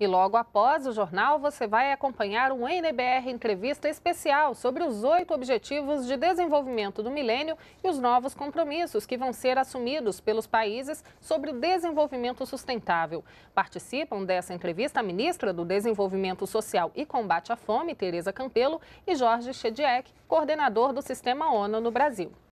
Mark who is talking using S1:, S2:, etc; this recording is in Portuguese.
S1: E logo após o jornal, você vai acompanhar um NBR entrevista especial sobre os oito objetivos de desenvolvimento do milênio e os novos compromissos que vão ser assumidos pelos países sobre o desenvolvimento sustentável. Participam dessa entrevista a ministra do Desenvolvimento Social e Combate à Fome, Tereza Campelo, e Jorge Chediek, coordenador do Sistema ONU no Brasil.